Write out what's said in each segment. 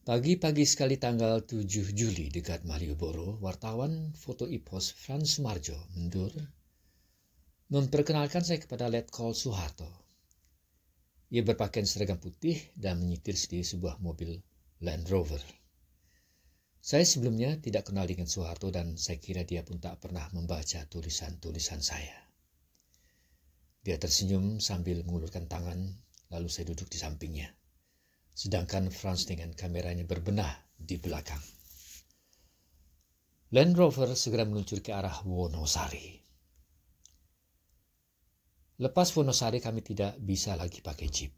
Pagi-pagi sekali tanggal 7 Juli dekat Malioboro, wartawan foto IPOS Franz Marjo Mendur memperkenalkan saya kepada Letkol Soeharto. Ia berpakaian seragam putih dan menyetir di sebuah mobil Land Rover. Saya sebelumnya tidak kenal dengan Soeharto dan saya kira dia pun tak pernah membaca tulisan-tulisan saya. Dia tersenyum sambil mengulurkan tangan, lalu saya duduk di sampingnya sedangkan Franz dengan kameranya berbenah di belakang. Land Rover segera meluncur ke arah Wonosari. Lepas Wonosari kami tidak bisa lagi pakai jeep.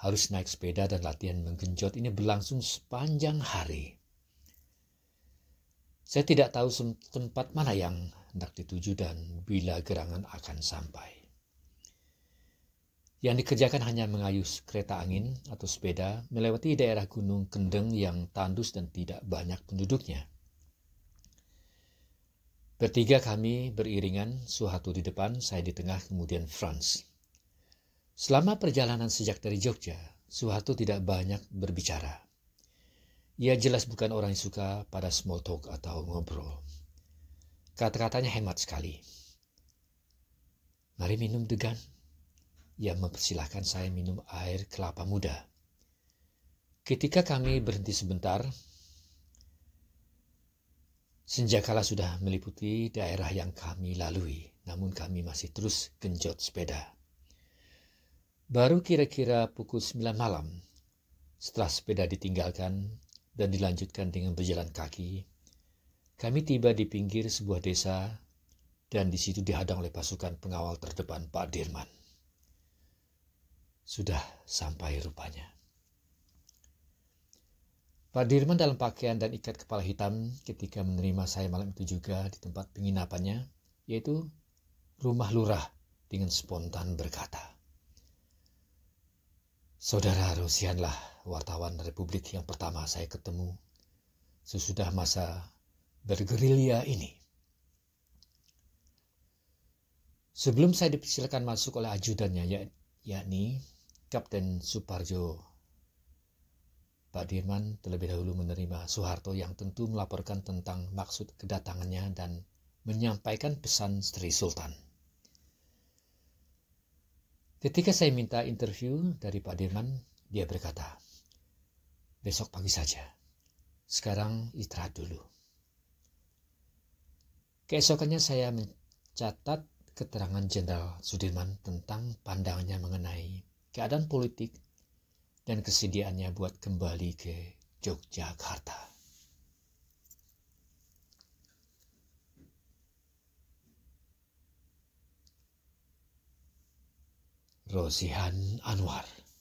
Harus naik sepeda dan latihan menggenjot ini berlangsung sepanjang hari. Saya tidak tahu tempat mana yang hendak dituju dan bila gerangan akan sampai yang dikerjakan hanya mengayuh kereta angin atau sepeda melewati daerah Gunung Kendeng yang tandus dan tidak banyak penduduknya. Bertiga kami beriringan, Suhatu di depan, saya di tengah, kemudian Franz. Selama perjalanan sejak dari Jogja, Suhatu tidak banyak berbicara. Ia jelas bukan orang yang suka pada small talk atau ngobrol. Kata-katanya hemat sekali. Mari minum degan, ia mempersilahkan saya minum air kelapa muda. Ketika kami berhenti sebentar, senjakala sudah meliputi daerah yang kami lalui, namun kami masih terus genjot sepeda. Baru kira-kira pukul 9 malam, setelah sepeda ditinggalkan dan dilanjutkan dengan berjalan kaki, kami tiba di pinggir sebuah desa dan di situ dihadang oleh pasukan pengawal terdepan Pak Dirman. Sudah sampai rupanya. Pak Dirman dalam pakaian dan ikat kepala hitam ketika menerima saya malam itu juga di tempat penginapannya, yaitu rumah lurah dengan spontan berkata, Saudara Rusianlah wartawan Republik yang pertama saya ketemu sesudah masa bergerilya ini. Sebelum saya dipersilakan masuk oleh ajudannya, ya- yakni Kapten Suparjo. Pak Dirman terlebih dahulu menerima Soeharto yang tentu melaporkan tentang maksud kedatangannya dan menyampaikan pesan Sri Sultan. Ketika saya minta interview dari Pak Dirman, dia berkata, besok pagi saja. Sekarang istirahat dulu. Keesokannya saya mencatat keterangan Jenderal Sudirman tentang pandangannya mengenai keadaan politik, dan kesediaannya buat kembali ke Yogyakarta. Rosihan Anwar